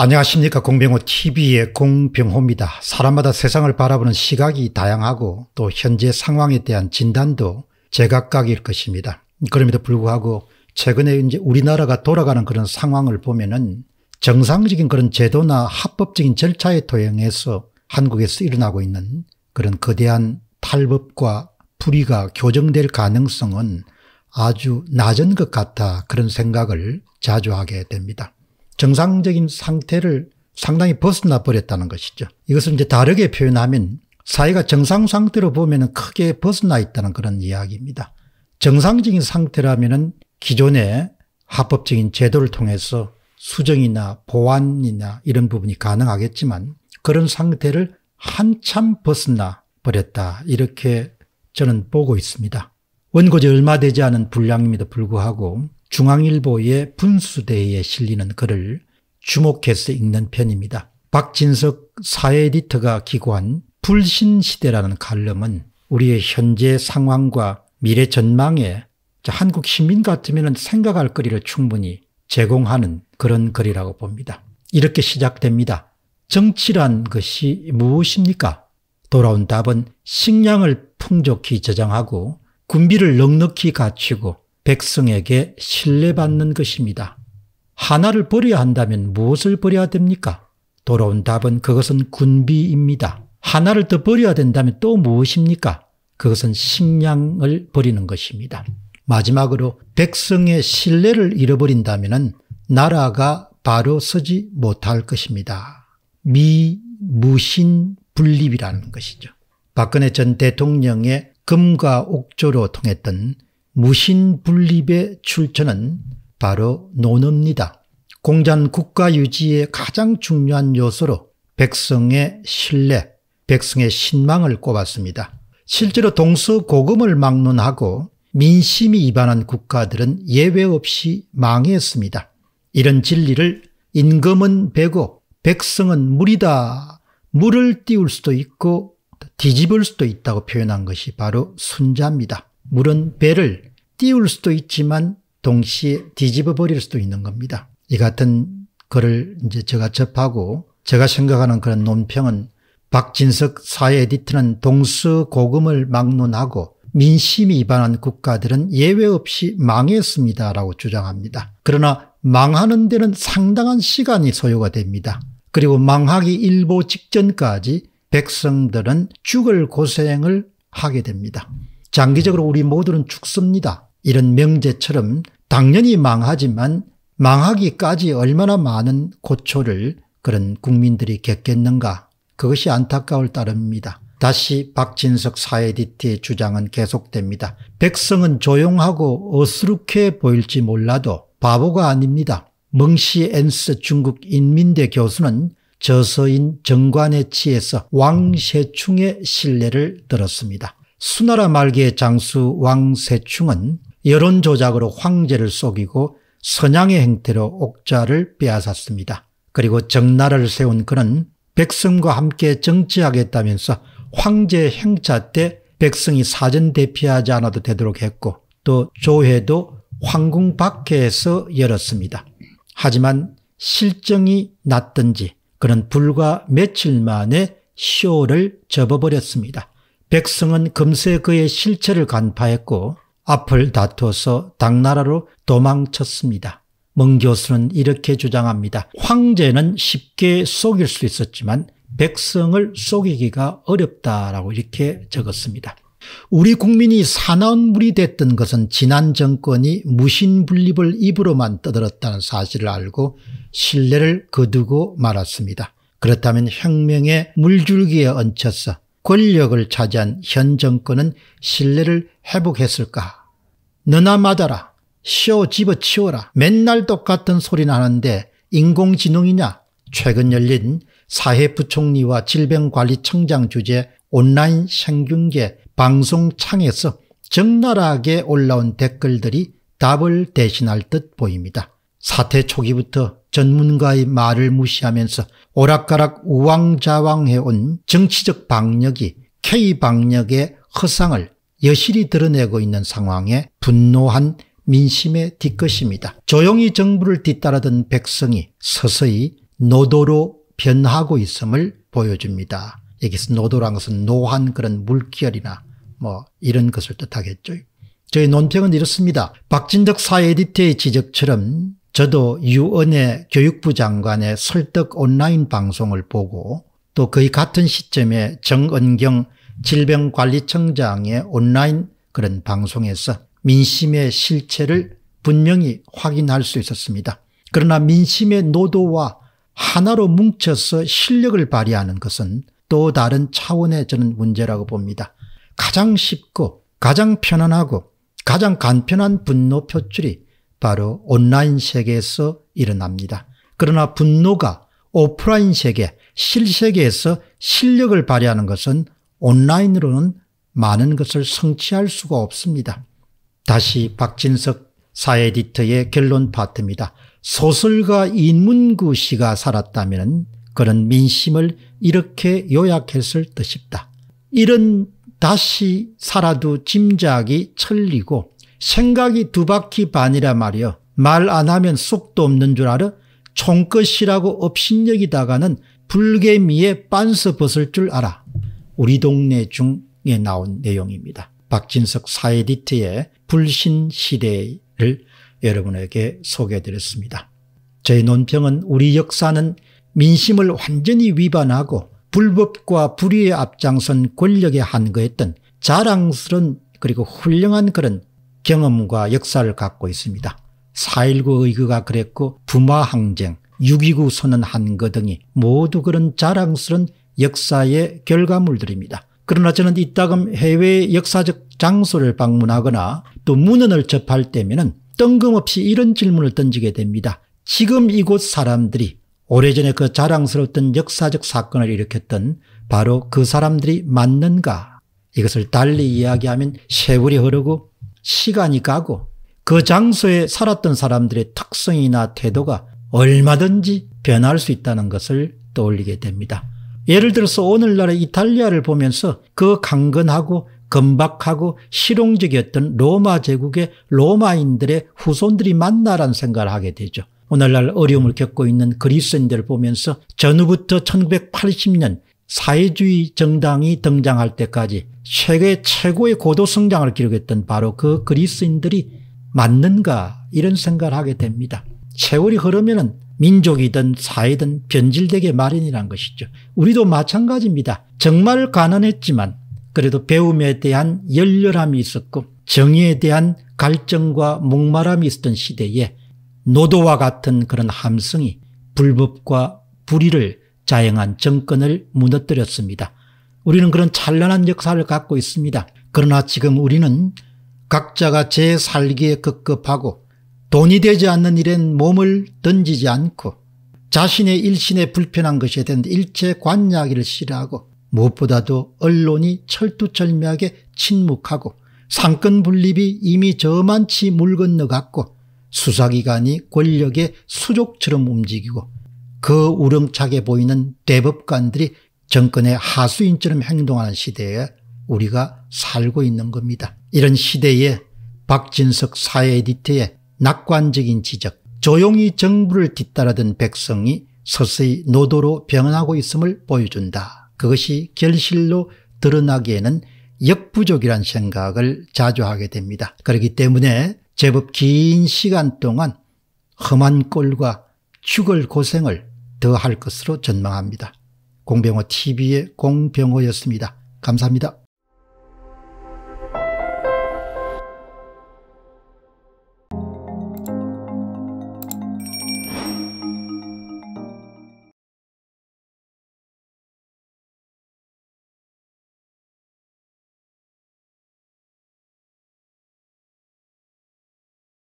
안녕하십니까 공병호 tv의 공병호입니다. 사람마다 세상을 바라보는 시각이 다양하고 또 현재 상황에 대한 진단도 제각각일 것입니다. 그럼에도 불구하고 최근에 이제 우리나라가 돌아가는 그런 상황을 보면은 정상적인 그런 제도나 합법적인 절차에 토양해서 한국에서 일어나고 있는 그런 거대한 탈법과 불의가 교정될 가능성은 아주 낮은 것 같아 그런 생각을 자주 하게 됩니다. 정상적인 상태를 상당히 벗어나 버렸다는 것이죠. 이것을 이제 다르게 표현하면 사회가 정상 상태로 보면 크게 벗어나 있다는 그런 이야기입니다. 정상적인 상태라면 기존의 합법적인 제도를 통해서 수정이나 보완이나 이런 부분이 가능하겠지만 그런 상태를 한참 벗어나 버렸다 이렇게 저는 보고 있습니다. 원고지 얼마 되지 않은 분량임에도 불구하고 중앙일보의 분수대에 실리는 글을 주목해서 읽는 편입니다. 박진석 사에디터가 기고한 불신시대라는 칼럼은 우리의 현재 상황과 미래 전망에 한국 시민 같으면 생각할 거리를 충분히 제공하는 그런 글이라고 봅니다. 이렇게 시작됩니다. 정치란 것이 무엇입니까? 돌아온 답은 식량을 풍족히 저장하고 군비를 넉넉히 갖추고 백성에게 신뢰받는 것입니다. 하나를 버려야 한다면 무엇을 버려야 됩니까? 돌아온 답은 그것은 군비입니다. 하나를 더 버려야 된다면 또 무엇입니까? 그것은 식량을 버리는 것입니다. 마지막으로 백성의 신뢰를 잃어버린다면 나라가 바로 서지 못할 것입니다. 미, 무신, 분립이라는 것이죠. 박근혜 전 대통령의 금과 옥조로 통했던 무신분립의 출처는 바로 논어입니다. 공자 국가 유지의 가장 중요한 요소로 백성의 신뢰, 백성의 신망을 꼽았습니다. 실제로 동서고금을 막론하고 민심이 입반한 국가들은 예외 없이 망했습니다. 이런 진리를 임금은 배고 백성은 물이다. 물을 띄울 수도 있고 뒤집을 수도 있다고 표현한 것이 바로 순자입니다. 물은 배를 띄울 수도 있지만 동시에 뒤집어 버릴 수도 있는 겁니다. 이 같은 글을 이제 제가 접하고 제가 생각하는 그런 논평은 박진석 사회 에디트는 동서고금을 막론하고 민심 위반한 국가들은 예외 없이 망했습니다라고 주장합니다. 그러나 망하는 데는 상당한 시간이 소요가 됩니다. 그리고 망하기 일보 직전까지 백성들은 죽을 고생을 하게 됩니다. 장기적으로 우리 모두는 죽습니다. 이런 명제처럼 당연히 망하지만 망하기까지 얼마나 많은 고초를 그런 국민들이 겪겠는가 그것이 안타까울 따름입니다. 다시 박진석 사에디티의 주장은 계속됩니다. 백성은 조용하고 어수룩해 보일지 몰라도 바보가 아닙니다. 멍시 앤스 중국 인민대 교수는 저서인 정관의 치에서 왕세충의 신뢰를 들었습니다. 수나라 말기의 장수 왕세충은 여론 조작으로 황제를 속이고 선양의 행태로 옥좌를 빼앗았습니다. 그리고 정나라를 세운 그는 백성과 함께 정치하겠다면서 황제 행차 때 백성이 사전 대피하지 않아도 되도록 했고 또 조회도 황궁 밖에서 열었습니다. 하지만 실정이 났든지 그는 불과 며칠 만에 쇼를 접어버렸습니다. 백성은 금세 그의 실체를 간파했고 앞을 다투어서 당나라로 도망쳤습니다. 멍 교수는 이렇게 주장합니다. 황제는 쉽게 속일 수 있었지만 백성을 속이기가 어렵다라고 이렇게 적었습니다. 우리 국민이 사나운 물이 됐던 것은 지난 정권이 무신분립을 입으로만 떠들었다는 사실을 알고 신뢰를 거두고 말았습니다. 그렇다면 혁명의 물줄기에 얹혀서 권력을 차지한 현 정권은 신뢰를 회복했을까 너나 맞아라. 쇼 집어치워라. 맨날 똑같은 소리나 는데 인공지능이냐. 최근 열린 사회부총리와 질병관리청장 주재 온라인 생균계 방송창에서 적나라하게 올라온 댓글들이 답을 대신할 듯 보입니다. 사태 초기부터 전문가의 말을 무시하면서 오락가락 우왕좌왕해온 정치적 방역이 K방역의 허상을 여실히 드러내고 있는 상황에 분노한 민심의 뒤끝입니다. 조용히 정부를 뒤따르던 백성이 서서히 노도로 변하고 있음을 보여줍니다. 여기서 노도란 것은 노한 그런 물결이나 뭐 이런 것을 뜻하겠죠. 저희 논평은 이렇습니다. 박진덕 사 에디터의 지적처럼 저도 유은혜 교육부 장관의 설득 온라인 방송을 보고 또 거의 같은 시점에 정은경 질병관리청장의 온라인 그런 방송에서 민심의 실체를 분명히 확인할 수 있었습니다. 그러나 민심의 노도와 하나로 뭉쳐서 실력을 발휘하는 것은 또 다른 차원의 저는 문제라고 봅니다. 가장 쉽고 가장 편안하고 가장 간편한 분노 표출이 바로 온라인 세계에서 일어납니다. 그러나 분노가 오프라인 세계, 실세계에서 실력을 발휘하는 것은 온라인으로는 많은 것을 성취할 수가 없습니다. 다시 박진석 사에디터의 결론 파트입니다. 소설가 인문구 씨가 살았다면 그런 민심을 이렇게 요약했을 듯이다 이런 다시 살아도 짐작이 천리고 생각이 두 바퀴 반이라 말이여 말 안 하면 속도 없는 줄 알아 총끝이라고 업신여기다가는 불개미에 빤서 벗을 줄 알아 우리 동네 중에 나온 내용입니다. 박진석 사에디트의 불신 시대를 여러분에게 소개해드렸습니다. 저의 논평은 우리 역사는 민심을 완전히 위반하고 불법과 불의에 앞장선 권력에 한거했던 자랑스런 그리고 훌륭한 그런 경험과 역사를 갖고 있습니다. 4.19 의거가 그랬고 부마항쟁, 6.29 선언한 거 등이 모두 그런 자랑스런 역사의 결과물들입니다. 그러나 저는 이따금 해외 역사적 장소를 방문하거나 또 문헌을 접할 때면 뜬금없이 이런 질문을 던지게 됩니다. 지금 이곳 사람들이 오래전에 그 자랑스러웠던 역사적 사건을 일으켰던 바로 그 사람들이 맞는가? 이것을 달리 이야기하면 세월이 흐르고 시간이 가고 그 장소에 살았던 사람들의 특성이나 태도가 얼마든지 변할 수 있다는 것을 떠올리게 됩니다. 예를 들어서 오늘날의 이탈리아를 보면서 그 강건하고 건박하고 실용적이었던 로마 제국의 로마인들의 후손들이 만나라는 생각을 하게 되죠. 오늘날 어려움을 겪고 있는 그리스인들을 보면서 전후부터 1980년 사회주의 정당이 등장할 때까지 세계 최고의 고도 성장을 기록했던 바로 그 그리스인들이 맞는가 이런 생각을 하게 됩니다. 세월이 흐르면 민족이든 사회든 변질되게 마련이란 것이죠. 우리도 마찬가지입니다. 정말 가난했지만 그래도 배움에 대한 열렬함이 있었고 정의에 대한 갈증과 목마람이 있었던 시대에 노도와 같은 그런 함성이 불법과 불의를 자행한 정권을 무너뜨렸습니다. 우리는 그런 찬란한 역사를 갖고 있습니다. 그러나 지금 우리는 각자가 제 살기에 급급하고 돈이 되지 않는 일엔 몸을 던지지 않고 자신의 일신에 불편한 것에 대한 일체 관여하기를 싫어하고 무엇보다도 언론이 철두철미하게 침묵하고 상권분립이 이미 저만치 물 건너갔고 수사기관이 권력의 수족처럼 움직이고 그 우렁차게 보이는 대법관들이 정권의 하수인처럼 행동하는 시대에 우리가 살고 있는 겁니다. 이런 시대에 박진석 사회 에디터의 낙관적인 지적, 조용히 정부를 뒤따르던 백성이 서서히 노도로 변하고 있음을 보여준다. 그것이 결실로 드러나기에는 역부족이란 생각을 자주 하게 됩니다. 그렇기 때문에 제법 긴 시간 동안 험한 꼴과 죽을 고생을 더할 것으로 전망합니다. 공병호 TV의 공병호였습니다. 감사합니다.